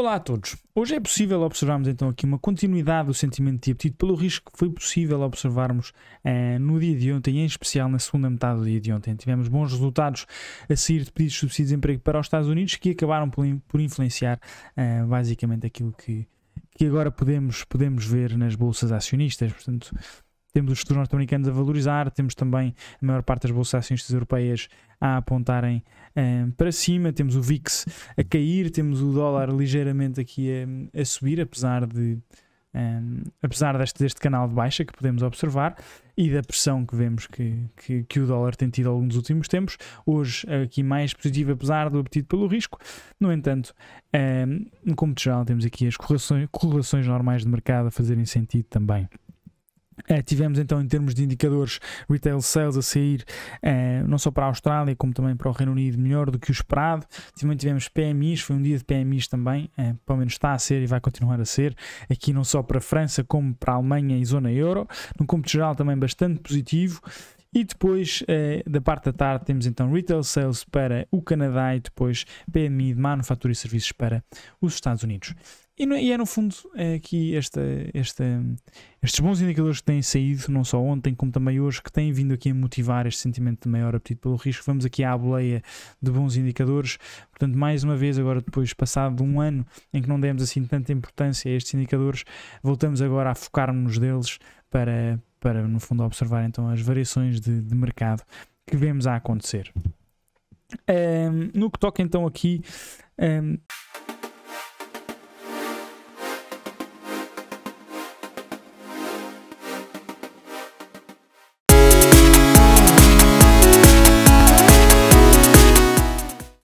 Olá a todos. Hoje é possível observarmos então aqui uma continuidade do sentimento de apetite pelo risco que foi possível observarmos eh, no dia de ontem, em especial na segunda metade do dia de ontem. Tivemos bons resultados a sair de pedidos de subsídio de emprego para os Estados Unidos que acabaram por, por influenciar eh, basicamente aquilo que, que agora podemos, podemos ver nas bolsas acionistas. Portanto, temos os estudos norte-americanos a valorizar, temos também a maior parte das bolsas acionistas europeias a apontarem um, eh, para cima, temos o VIX a cair, temos o dólar ligeiramente aqui a, a subir, apesar de um, eh, apesar deste, deste canal de baixa que podemos observar e da pressão que vemos que, que, que, o dólar tem tido alguns dos últimos tempos, hoje aqui mais positivo, apesar do apetite pelo risco. No entanto, um, eh, no geral, temos aqui as correlações, correlações normais de mercado a fazerem sentido também. Uh, tivemos então, em termos de indicadores, retail sales a sair uh, não só para a Austrália, como também para o Reino Unido, melhor do que o esperado. Também tivemos PMIs, foi um dia de PMIs também, uh, pelo menos está a ser e vai continuar a ser, aqui não só para a França, como para a Alemanha e zona euro. No cômputo geral, também bastante positivo. E depois, eh, da parte da tarde, temos então Retail Sales para o Canadá e depois PMI de Manufatura e Serviços para os Estados Unidos. E, no, e é no fundo é aqui esta, esta, estes bons indicadores que têm saído, não só ontem como também hoje, que têm vindo aqui a motivar este sentimento de maior apetite pelo risco. Vamos aqui à boleia de bons indicadores. Portanto, mais uma vez, agora depois passado de um ano em que não demos assim tanta importância a estes indicadores, voltamos agora a focar-nos deles para, para, no fundo, observar então as variações de, de mercado que vemos a acontecer. Um, no que toca então aqui. Um